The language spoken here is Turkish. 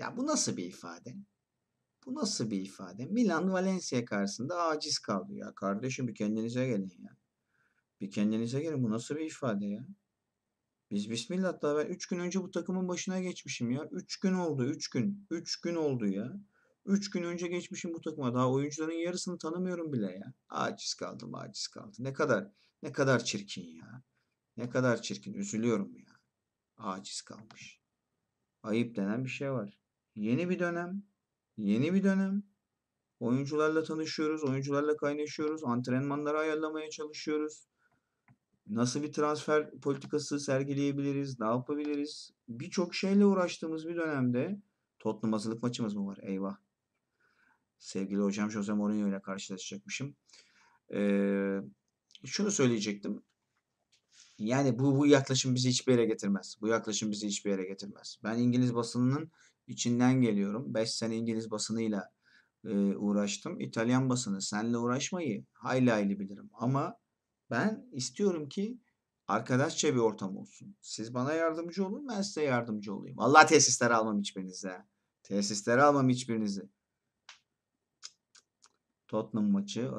Ya bu nasıl bir ifade? Bu nasıl bir ifade? Milan Valencia karşısında aciz kaldı ya. Kardeşim bir kendinize gelin ya. Bir kendinize gelin. Bu nasıl bir ifade ya? Biz bismillah daha ben 3 gün önce bu takımın başına geçmişim ya. 3 gün oldu 3 gün. 3 gün oldu ya. 3 gün önce geçmişim bu takıma. Daha oyuncuların yarısını tanımıyorum bile ya. Aciz kaldım, aciz kaldım. Ne kadar ne kadar çirkin ya. Ne kadar çirkin. Üzülüyorum ya. Aciz kalmış. Ayıp denen bir şey var. Yeni bir dönem. Yeni bir dönem. Oyuncularla tanışıyoruz, oyuncularla kaynaşıyoruz, antrenmanları ayarlamaya çalışıyoruz. Nasıl bir transfer politikası sergileyebiliriz, ne yapabiliriz? Birçok şeyle uğraştığımız bir dönemde Tottenham hazırlık maçımız mı var? Eyvah. Sevgili hocam Jose Mourinho ile karşılaşacakmışım. Ee, şunu söyleyecektim. Yani bu, bu yaklaşım bizi hiçbir yere getirmez. Bu yaklaşım bizi hiçbir yere getirmez. Ben İngiliz basınının içinden geliyorum. 5 sene İngiliz basınıyla e, uğraştım. İtalyan basını senle uğraşmayı hayli hayli bilirim. Ama ben istiyorum ki arkadaşça bir ortam olsun. Siz bana yardımcı olun ben size yardımcı olayım. Allah tesisleri almam hiçbirinize. Tesisleri almam hiçbirinizi. Tottenham maçı